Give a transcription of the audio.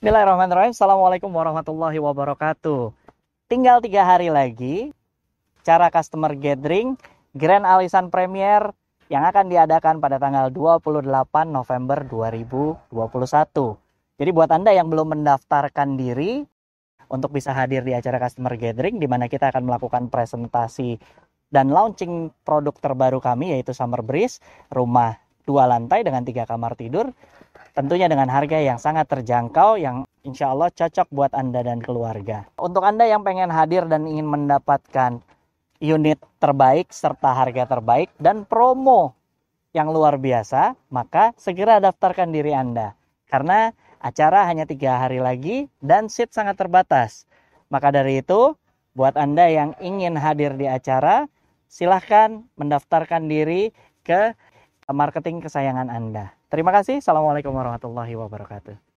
Bismillahirrahmanirrahim. Assalamualaikum warahmatullahi wabarakatuh. Tinggal tiga hari lagi cara customer gathering Grand Alisan Premier yang akan diadakan pada tanggal 28 November 2021. Jadi buat Anda yang belum mendaftarkan diri untuk bisa hadir di acara customer gathering di mana kita akan melakukan presentasi dan launching produk terbaru kami yaitu Summer Breeze, rumah dua lantai dengan tiga kamar tidur tentunya dengan harga yang sangat terjangkau yang insya Allah cocok buat Anda dan keluarga. Untuk Anda yang pengen hadir dan ingin mendapatkan unit terbaik serta harga terbaik dan promo yang luar biasa, maka segera daftarkan diri Anda. Karena acara hanya tiga hari lagi dan seat sangat terbatas. Maka dari itu, buat Anda yang ingin hadir di acara, silahkan mendaftarkan diri ke marketing kesayangan Anda. Terima kasih. Assalamualaikum warahmatullahi wabarakatuh.